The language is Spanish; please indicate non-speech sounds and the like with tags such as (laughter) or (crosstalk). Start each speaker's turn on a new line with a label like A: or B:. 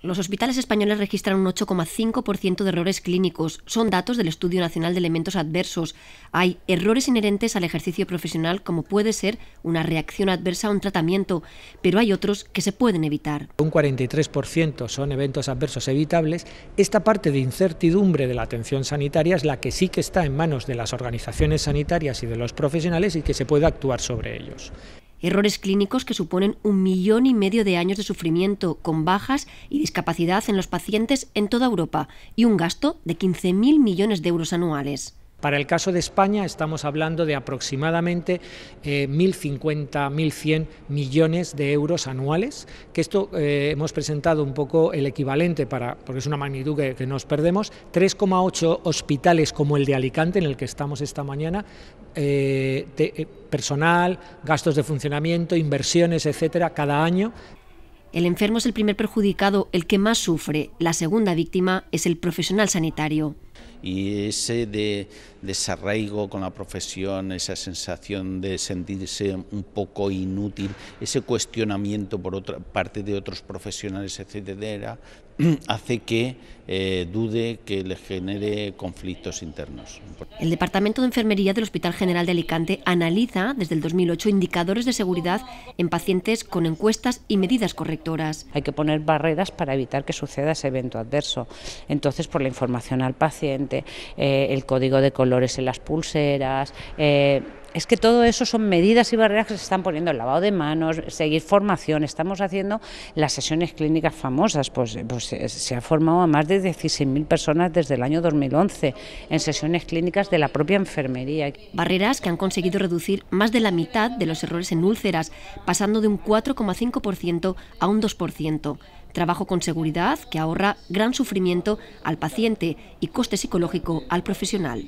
A: Los hospitales españoles registran un 8,5% de errores clínicos. Son datos del Estudio Nacional de Elementos Adversos. Hay errores inherentes al ejercicio profesional,
B: como puede ser
A: una reacción adversa a un tratamiento, pero hay otros que se pueden evitar. Un
B: 43% son eventos adversos evitables. Esta parte de incertidumbre de la atención sanitaria es la que sí que está en manos de las organizaciones sanitarias y de los profesionales y que se puede actuar sobre ellos errores clínicos que suponen un millón y medio de años de sufrimiento
A: con bajas y discapacidad en los pacientes en toda Europa y un gasto de 15.000
B: millones de euros anuales. Para el caso de España estamos hablando de aproximadamente 1.050, eh, 1.100 millones de euros anuales, que esto eh, hemos presentado un poco el equivalente, para, porque es una magnitud que, nos perdemos, 3,8 hospitales como el de Alicante, en el que estamos esta mañana, eh, personal, gastos de funcionamiento, inversiones, etcétera, cada año. El enfermo es
A: el primer perjudicado, el que más sufre. La segunda víctima es el profesional sanitario
C: y ese de, desarraigo con la profesión, esa sensación de sentirse un poco inútil, ese cuestionamiento por otra parte de otros profesionales, etcétera, (clears throat) hace que eh, dude que le genere conflictos internos.
A: El Departamento de Enfermería del Hospital General de Alicante analiza desde el 2008 indicadores de seguridad en pacientes con encuestas y medidas correctoras. Hay
D: que poner barreras para evitar que suceda ese evento adverso. Entonces, por la información al paciente, eh, el código de colores en las pulseras. Eh, es que todo eso son medidas y barreras que se están poniendo, el lavado de manos, seguir formación. Estamos haciendo las sesiones clínicas famosas, pues, pues eh, se ha formado a más de 16.000 personas desde el año 2011
A: en sesiones clínicas de la propia enfermería. Barreras que han conseguido reducir más de la mitad de los errores en úlceras, pasando de un 4,5% a un 2%. Trabajo con seguridad que ahorra gran sufrimiento al paciente y coste psicológico al profesional.